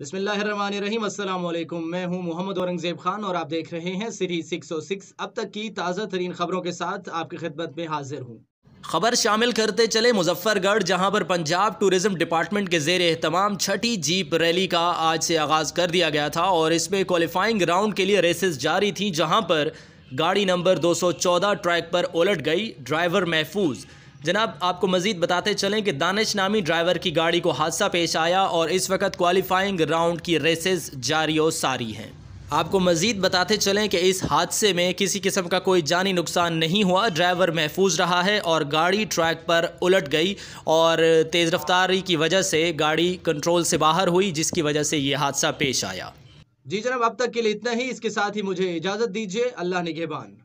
बसमीम मैं हूं मोहम्मद औरंगज़ेब खान और आप देख रहे हैं सीरीज 606 अब तक की ताज़ा तरीन खबरों के साथ आपकी खिदमत में हाजिर हूं खबर शामिल करते चले मुजफ्फरगढ़ जहां पर पंजाब टूरिज्म डिपार्टमेंट के जेर तमाम छठी जीप रैली का आज से आगाज़ कर दिया गया था और इसमें क्वालिफाइंग राउंड के लिए रेसेस जारी थी जहाँ पर गाड़ी नंबर 214 ट्रैक पर उलट गई ड्राइवर महफूज़ जनाब आपको मजीद बताते चलें कि दानिश नामी ड्राइवर की गाड़ी को हादसा पेश आया और इस वक्त क्वालिफाइंग राउंड की रेसेस जारी और सारी हैं आपको मजीद बताते चलें कि इस हादसे में किसी किस्म का कोई जानी नुकसान नहीं हुआ ड्राइवर महफूज रहा है और गाड़ी ट्रैक पर उलट गई और तेज़ रफ्तारी की वजह से गाड़ी कंट्रोल से बाहर हुई जिसकी वजह से ये हादसा पेश आया जी जनाब अब तक के लिए इतना ही इसके साथ ही मुझे इजाज़त दीजिए अल्लाह निगेबान